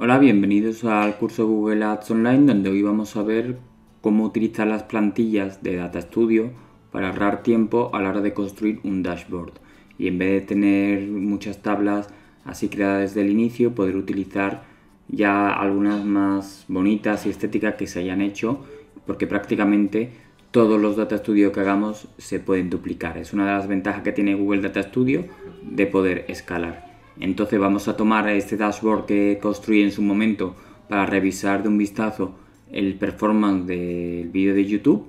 Hola, bienvenidos al curso Google Ads Online donde hoy vamos a ver cómo utilizar las plantillas de Data Studio para ahorrar tiempo a la hora de construir un dashboard y en vez de tener muchas tablas así creadas desde el inicio poder utilizar ya algunas más bonitas y estéticas que se hayan hecho porque prácticamente todos los Data Studio que hagamos se pueden duplicar. Es una de las ventajas que tiene Google Data Studio de poder escalar. Entonces vamos a tomar este dashboard que construí en su momento para revisar de un vistazo el performance del vídeo de YouTube,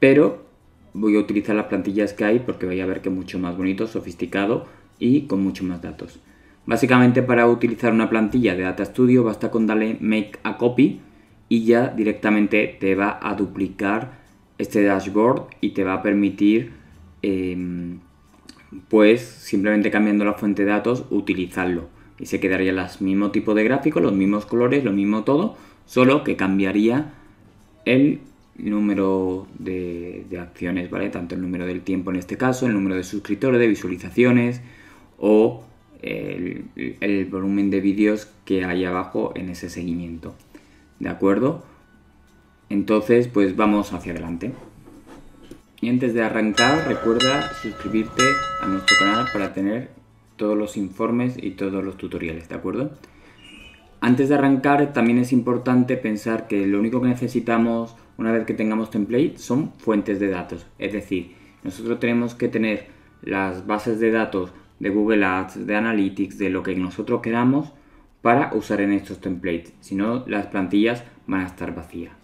pero voy a utilizar las plantillas que hay porque vaya a ver que es mucho más bonito, sofisticado y con mucho más datos. Básicamente para utilizar una plantilla de Data Studio basta con darle Make a Copy y ya directamente te va a duplicar este dashboard y te va a permitir em, pues simplemente cambiando la fuente de datos, utilizarlo. Y se quedaría el mismo tipo de gráfico, los mismos colores, lo mismo todo, solo que cambiaría el número de, acciones, ¿vale? Tanto el número del tiempo en este caso, el número de suscriptores, de visualizaciones o el, el volumen de vídeos que hay abajo en ese seguimiento. ¿De acuerdo? Entonces, pues vamos hacia adelante. Y antes de arrancar, recuerda suscribirte a nuestro canal para tener todos los informes y todos los tutoriales, ¿de acuerdo? Antes de arrancar, también es importante pensar que lo único que necesitamos una vez que tengamos template son fuentes de datos. Es decir, nosotros tenemos que tener las bases de datos de Google Ads, de Analytics, de lo que nosotros queramos para usar en estos templates. Si no, las plantillas van a estar vacías.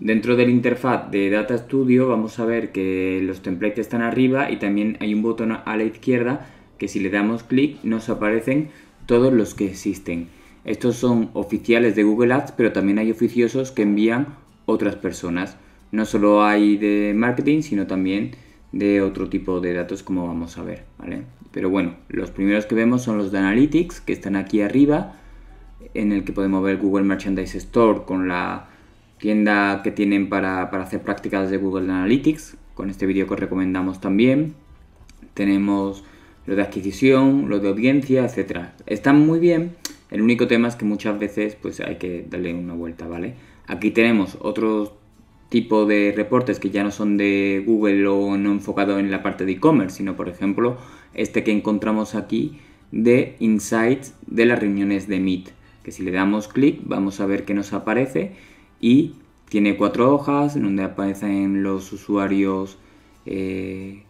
Dentro del interfaz de Data Studio vamos a ver que los templates están arriba y también hay un botón a la izquierda que si le damos clic nos aparecen todos los que existen. Estos son oficiales de Google Ads, pero también hay oficiosos que envían otras personas. No solo hay de marketing, sino también de otro tipo de datos como vamos a ver, Pero bueno, los primeros que vemos son los de Analytics, que están aquí arriba, en el que podemos ver Google Merchandise Store con la tienda que tienen para, hacer prácticas de Google Analytics, con este vídeo que recomendamos también. Tenemos lo de adquisición, lo de audiencia, etcétera. Están muy bien, el único tema es que muchas veces pues hay que darle una vuelta, ¿vale? Aquí tenemos otro tipo de reportes que ya no son de Google o no enfocado en la parte de e-commerce, sino por ejemplo este que encontramos aquí de insights de las reuniones de Meet, que si le damos clic vamos a ver que nos aparece y tiene cuatro hojas en donde aparecen los usuarios eh,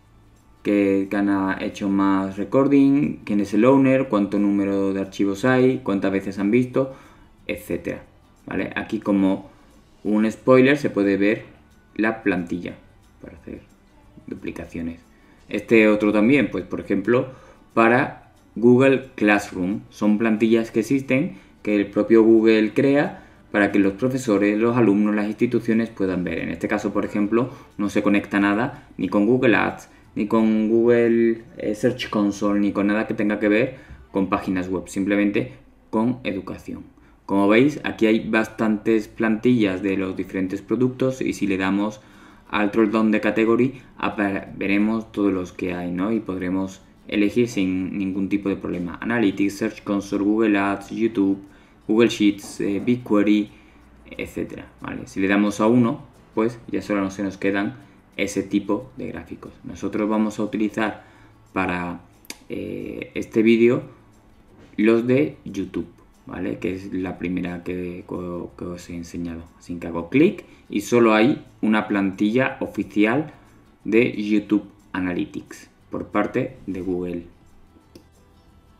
que, han hecho más recording, quién es el owner, cuánto número de archivos hay, cuántas veces han visto, etc. Aquí como un spoiler se puede ver la plantilla para hacer duplicaciones. Este otro también, pues por ejemplo, para Google Classroom. Son plantillas que existen, que el propio Google crea para que los profesores, los alumnos, las instituciones puedan ver. En este caso, por ejemplo, no se conecta nada ni con Google Ads, ni con Google eh, Search Console, ni con nada que tenga que ver con páginas web, simplemente con educación. Como veis, aquí hay bastantes plantillas de los diferentes productos y si le damos al troll down de category veremos todos los que hay, ¿no? Y podremos elegir sin ningún tipo de problema. Analytics, Search Console, Google Ads, YouTube, Google Sheets, eh, BigQuery, etc. ¿vale? Si le damos a uno, pues ya solo se nos quedan ese tipo de gráficos. Nosotros vamos a utilizar para eh, este vídeo los de YouTube, ¿vale? Que es la primera que, que os he enseñado. Así que hago clic y solo hay una plantilla oficial de YouTube Analytics por parte de Google.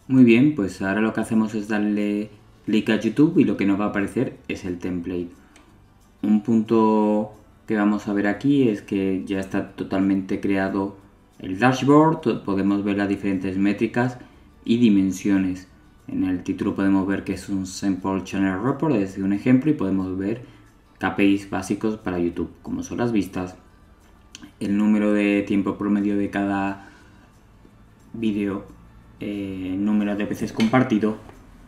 Muy bien, pues ahora lo que hacemos es darle clic a YouTube y lo que nos va a aparecer es el template. Un punto que vamos a ver aquí es que ya está totalmente creado el dashboard, podemos ver las diferentes métricas y dimensiones. En el título podemos ver que es un Sample Channel Report, es un ejemplo, y podemos ver KPIs básicos para YouTube, como son las vistas, el número de tiempo promedio de cada vídeo, eh, número de veces compartido,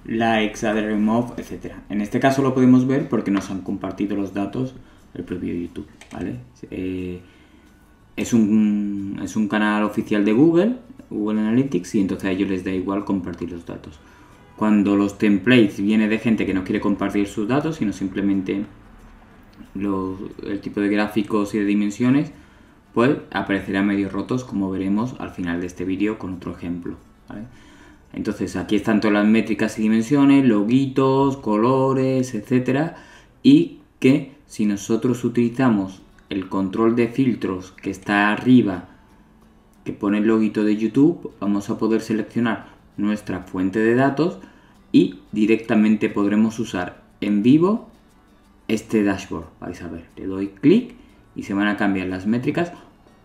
la exa remove, etcétera En este caso lo podemos ver porque nos han compartido los datos el propio YouTube, eh, es, un, es un canal oficial de Google, Google Analytics, y entonces a ellos les da igual compartir los datos. Cuando los templates vienen de gente que no quiere compartir sus datos, sino simplemente el tipo de gráficos y de dimensiones, pues aparecerán medio rotos como veremos al final de este vídeo con otro ejemplo. ¿vale? Entonces aquí están todas las métricas y dimensiones, loguitos, colores, etcétera, y que si nosotros utilizamos el control de filtros que está arriba, que pone el loguito de YouTube, vamos a poder seleccionar nuestra fuente de datos y directamente podremos usar en vivo este dashboard. Vais a ver, le doy clic y se van a cambiar las métricas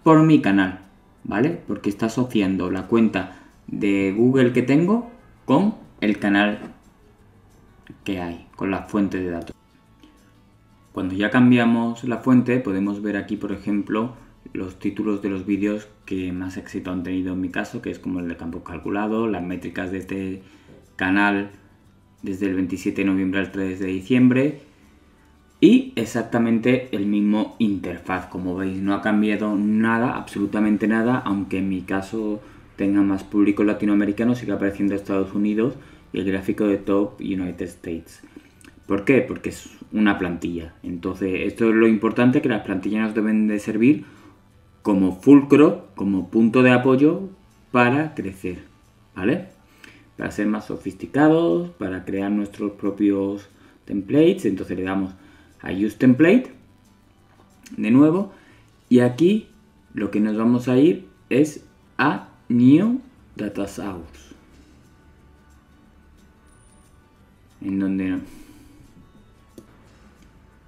por mi canal, ¿vale? Porque está asociando la cuenta de Google que tengo con el canal que hay, con la fuente de datos. Cuando ya cambiamos la fuente podemos ver aquí por ejemplo los títulos de los vídeos que más éxito han tenido en mi caso, que es como el de campo calculado, las métricas de este canal desde el 27 de noviembre al 3 de diciembre y exactamente el mismo interfaz. Como veis no ha cambiado nada, absolutamente nada, aunque en mi caso tenga más público latinoamericano, sigue apareciendo Estados Unidos y el gráfico de Top United States. ¿Por qué? Porque es una plantilla. Entonces, esto es lo importante, que las plantillas nos deben de servir como fulcro, como punto de apoyo para crecer, ¿vale? Para ser más sofisticados, para crear nuestros propios templates. Entonces le damos a Use Template, de nuevo, y aquí lo que nos vamos a ir es a Data Source, En donde...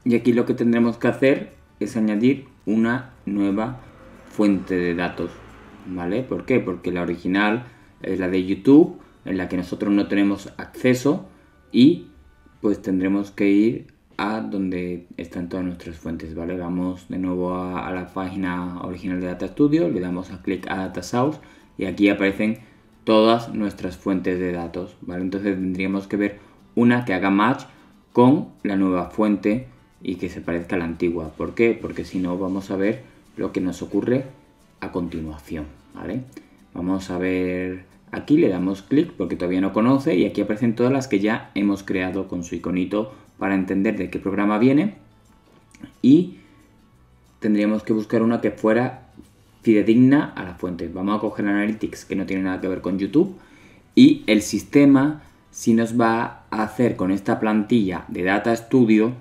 Y aquí lo que tendremos que hacer es añadir una nueva fuente de datos. ¿Vale? ¿Por qué? Porque la original es la de YouTube, en la que nosotros no tenemos acceso y pues tendremos que ir a donde están todas nuestras fuentes, ¿vale? Vamos de nuevo a, a la página original de Data Studio, le damos a clic a Data Source y aquí aparecen todas nuestras fuentes de datos, ¿vale? Entonces tendríamos que ver una que haga match con la nueva fuente y que se parezca a la antigua. ¿Por qué? Porque si no vamos a ver lo que nos ocurre a continuación, ¿vale? Vamos a ver aquí, le damos clic porque todavía no conoce y aquí aparecen todas las que ya hemos creado con su iconito para entender de qué programa viene y tendríamos que buscar una que fuera fidedigna a la fuente. Vamos a coger Analytics, que no tiene nada que ver con YouTube, y el sistema si nos va a hacer con esta plantilla de Data Studio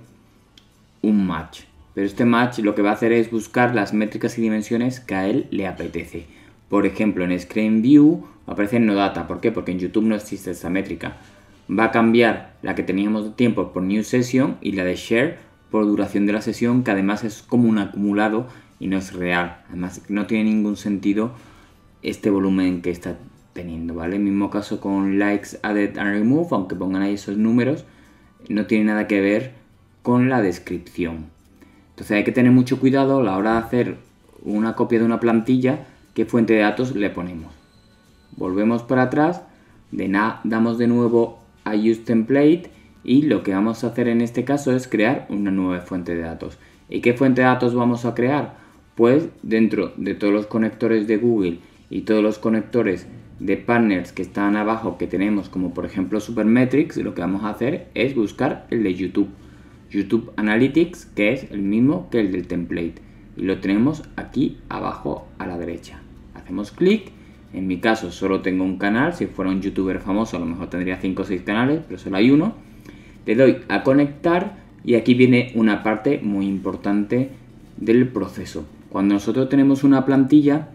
un match. Pero este match lo que va a hacer es buscar las métricas y dimensiones que a él le apetece. Por ejemplo, en Screen View aparece no data. ¿Por qué? Porque en YouTube no existe esa métrica. Va a cambiar la que teníamos de tiempo por New Session y la de Share por duración de la sesión, que además es como un acumulado y no es real. Además, no tiene ningún sentido este volumen que está teniendo, ¿vale? Mismo caso con likes added and remove, aunque pongan ahí esos números, no tiene nada que ver con la descripción. Entonces hay que tener mucho cuidado a la hora de hacer una copia de una plantilla, qué fuente de datos le ponemos. Volvemos para atrás, de nada damos de nuevo a Use Template y lo que vamos a hacer en este caso es crear una nueva fuente de datos. ¿Y qué fuente de datos vamos a crear? Pues dentro de todos los conectores de Google y todos los conectores de partners que están abajo que tenemos como por ejemplo Supermetrics, lo que vamos a hacer es buscar el de YouTube. YouTube Analytics, que es el mismo que el del template. Y lo tenemos aquí abajo a la derecha. Hacemos clic. En mi caso solo tengo un canal. Si fuera un youtuber famoso a lo mejor tendría 5 o 6 canales, pero solo hay uno le doy a conectar y aquí viene una parte muy importante del proceso. Cuando nosotros tenemos una plantilla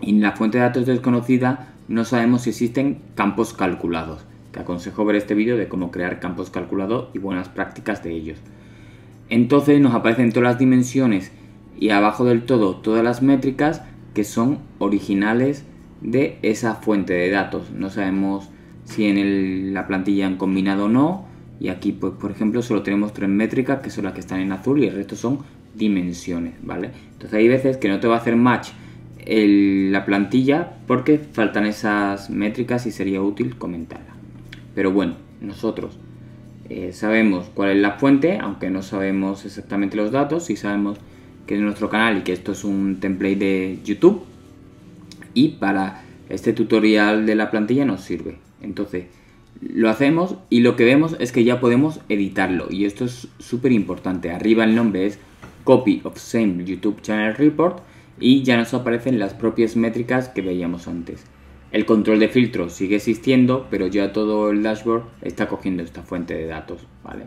y en la fuente de datos desconocida no sabemos si existen campos calculados. Te aconsejo ver este vídeo de cómo crear campos calculados y buenas prácticas de ellos. Entonces nos aparecen todas las dimensiones y abajo del todo todas las métricas que son originales de esa fuente de datos. No sabemos si en la plantilla han combinado o no, y aquí pues por ejemplo solo tenemos tres métricas que son las que están en azul y el resto son dimensiones, ¿vale? Entonces hay veces que no te va a hacer match la plantilla porque faltan esas métricas y sería útil comentarla. Pero bueno, nosotros eh, sabemos cuál es la fuente, aunque no sabemos exactamente los datos, y sabemos que es nuestro canal y que esto es un template de YouTube y para este tutorial de la plantilla nos sirve. Entonces, lo hacemos y lo que vemos es que ya podemos editarlo y esto es súper importante. Arriba el nombre es Copy of Same YouTube Channel Report y ya nos aparecen las propias métricas que veíamos antes. El control de filtro sigue existiendo, pero ya todo el dashboard está cogiendo esta fuente de datos, ¿vale?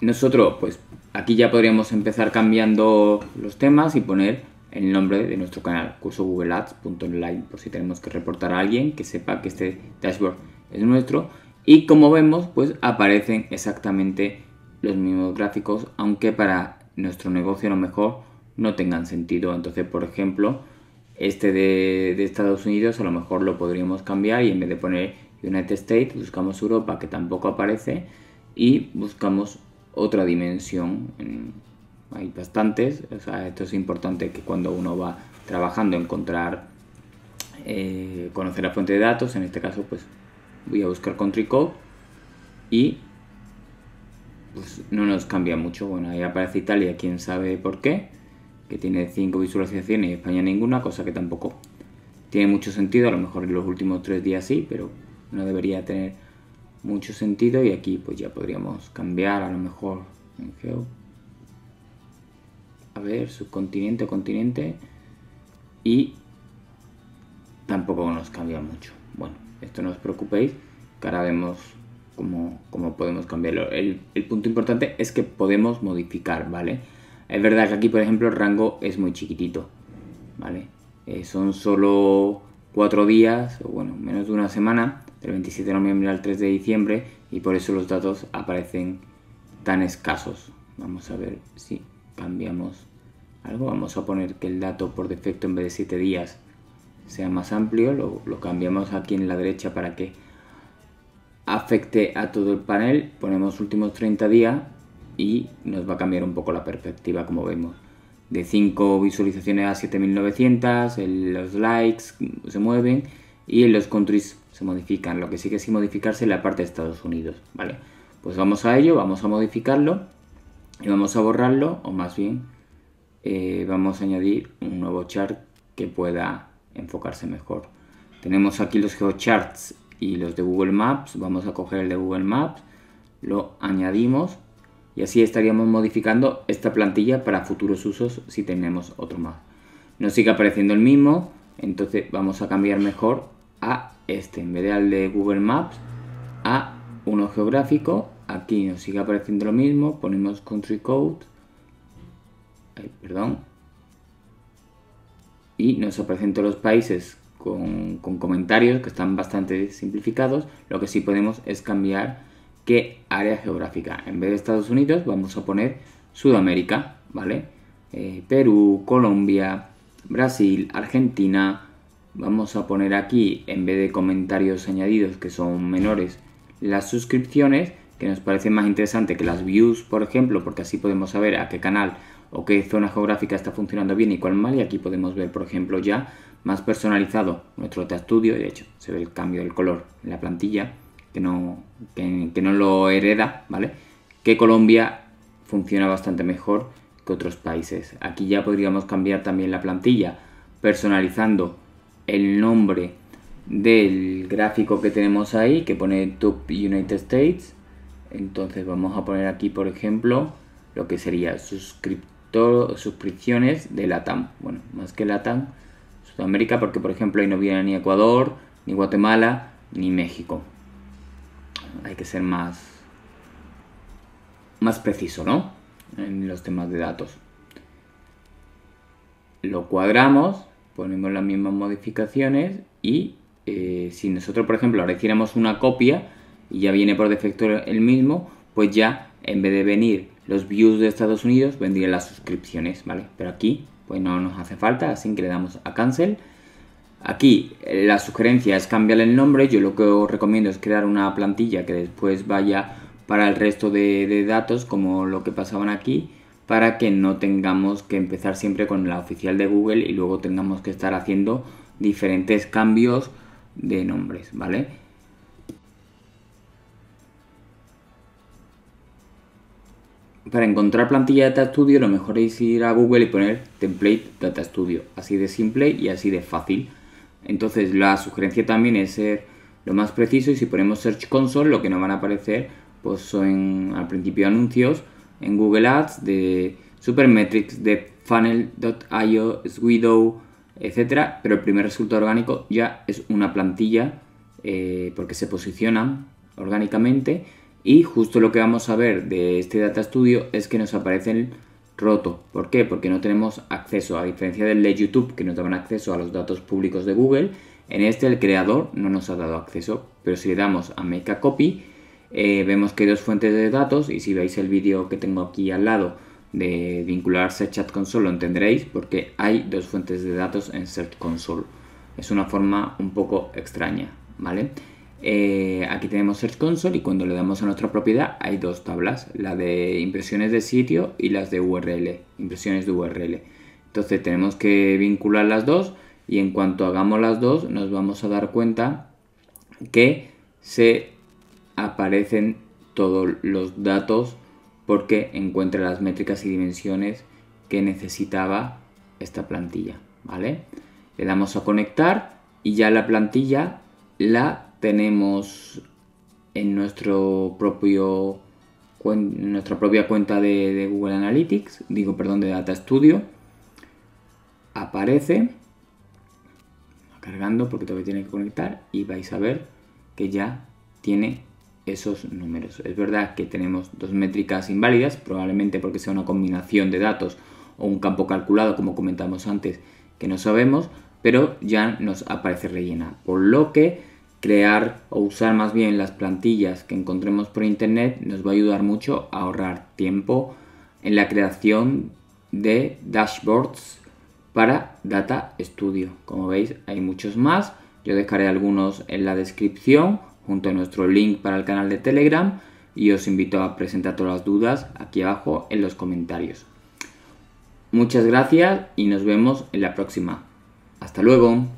Nosotros, pues aquí ya podríamos empezar cambiando los temas y poner el nombre de nuestro canal, curso Google online por si tenemos que reportar a alguien que sepa que este dashboard es nuestro. Y como vemos, pues aparecen exactamente los mismos gráficos, aunque para nuestro negocio a lo mejor no tengan sentido. Entonces, por ejemplo, este de, Estados Unidos a lo mejor lo podríamos cambiar y en vez de poner United States buscamos Europa, que tampoco aparece, y buscamos otra dimensión. Hay bastantes, esto es importante que cuando uno va trabajando encontrar, eh, conocer la fuente de datos, en este caso pues voy a buscar Country Code y pues no nos cambia mucho. Bueno, ahí aparece Italia, quién sabe por qué, que tiene cinco visualizaciones y España ninguna, cosa que tampoco tiene mucho sentido, a lo mejor en los últimos tres días sí, pero no debería tener mucho sentido y aquí pues ya podríamos cambiar a lo mejor en geo. A ver, subcontinente, continente y tampoco nos cambia mucho. Bueno, esto no os preocupéis, que ahora vemos cómo, cómo podemos cambiarlo. El, punto importante es que podemos modificar, ¿vale? Es verdad que aquí, por ejemplo, el rango es muy chiquitito, ¿vale? Eh, son solo cuatro días, o bueno, menos de una semana, del 27 de noviembre al 3 de diciembre, y por eso los datos aparecen tan escasos. Vamos a ver si cambiamos algo. Vamos a poner que el dato por defecto en vez de 7 días sea más amplio, lo, cambiamos aquí en la derecha para que afecte a todo el panel, ponemos últimos 30 días y nos va a cambiar un poco la perspectiva como vemos. De 5 visualizaciones a 7900, los likes se mueven y en los countries se modifican, lo que sigue sin modificarse en la parte de Estados Unidos, ¿vale? Pues vamos a ello, vamos a modificarlo y vamos a borrarlo o más bien eh, vamos a añadir un nuevo chart que pueda enfocarse mejor. Tenemos aquí los geocharts y los de Google Maps. Vamos a coger el de Google Maps, lo añadimos y así estaríamos modificando esta plantilla para futuros usos si tenemos otro más. Nos sigue apareciendo el mismo, entonces vamos a cambiar mejor a este, en vez de al de Google Maps, a uno geográfico. Aquí nos sigue apareciendo lo mismo, ponemos Country Code, perdón, y nos aparecen todos los países con, comentarios que están bastante simplificados. Lo que sí podemos es cambiar qué área geográfica. En vez de Estados Unidos vamos a poner Sudamérica, ¿vale? Eh, Perú, Colombia, Brasil, Argentina. Vamos a poner aquí, en vez de comentarios añadidos que son menores, las suscripciones, que nos parece más interesante que las views, por ejemplo, porque así podemos saber a qué canal o qué zona geográfica está funcionando bien y cuál mal. Y aquí podemos ver, por ejemplo, ya más personalizado nuestro data studio. De hecho, se ve el cambio del color en la plantilla, que no, que, no lo hereda, ¿vale? Que Colombia funciona bastante mejor que otros países. Aquí ya podríamos cambiar también la plantilla, personalizando el nombre del gráfico que tenemos ahí, que pone Top United States. Entonces vamos a poner aquí, por ejemplo, lo que sería suscriptor todas suscripciones de LATAM. Bueno, más que la TAM Sudamérica, porque por ejemplo ahí no viene ni Ecuador, ni Guatemala, ni México. Hay que ser más, más preciso, ¿no? En los temas de datos. Lo cuadramos, ponemos las mismas modificaciones y eh, si nosotros, por ejemplo, ahora hiciéramos una copia y ya viene por defecto el mismo, pues ya en vez de venir los views de Estados Unidos vendrían las suscripciones, ¿vale? Pero aquí, pues no nos hace falta, así que le damos a cancel. Aquí eh, la sugerencia es cambiar el nombre, yo lo que os recomiendo es crear una plantilla que después vaya para el resto de, de datos, como lo que pasaban aquí, para que no tengamos que empezar siempre con la oficial de Google y luego tengamos que estar haciendo diferentes cambios de nombres, ¿vale? para encontrar plantilla de Data Studio lo mejor es ir a Google y poner template Data Studio. Así de simple y así de fácil. Entonces la sugerencia también es ser lo más preciso y si ponemos Search Console lo que nos van a aparecer pues son al principio anuncios en Google Ads de Supermetrics, de Funnel.io, Swidow, etc. pero el primer resultado orgánico ya es una plantilla eh, porque se posicionan orgánicamente y justo lo que vamos a ver de este Data Studio es que nos aparece el roto. ¿Por qué? Porque no tenemos acceso, a diferencia del de YouTube que nos daban acceso a los datos públicos de Google, en este el creador no nos ha dado acceso, pero si le damos a Make a Copy, eh, vemos que hay dos fuentes de datos y si veis el vídeo que tengo aquí al lado de vincularse a Chat Console lo entenderéis porque hay dos fuentes de datos en Search Console. Es una forma un poco extraña, ¿vale? Eh, aquí tenemos Search Console y cuando le damos a nuestra propiedad hay dos tablas, la de impresiones de sitio y las de URL, impresiones de URL. Entonces tenemos que vincular las dos y en cuanto hagamos las dos nos vamos a dar cuenta que se aparecen todos los datos porque encuentra las métricas y dimensiones que necesitaba esta plantilla, ¿vale? Le damos a conectar y ya la plantilla la tenemos en nuestro propio nuestra propia cuenta de, Google Analytics, digo perdón, de Data Studio, aparece cargando porque todavía tiene que conectar y vais a ver que ya tiene esos números. Es verdad que tenemos dos métricas inválidas, probablemente porque sea una combinación de datos o un campo calculado, como comentamos antes, que no sabemos, pero ya nos aparece rellena. Por lo que crear o usar más bien las plantillas que encontremos por internet nos va a ayudar mucho a ahorrar tiempo en la creación de dashboards para Data Studio. Como veis hay muchos más, yo dejaré algunos en la descripción junto a nuestro link para el canal de Telegram y os invito a presentar todas las dudas aquí abajo en los comentarios. Muchas gracias y nos vemos en la próxima. Hasta luego.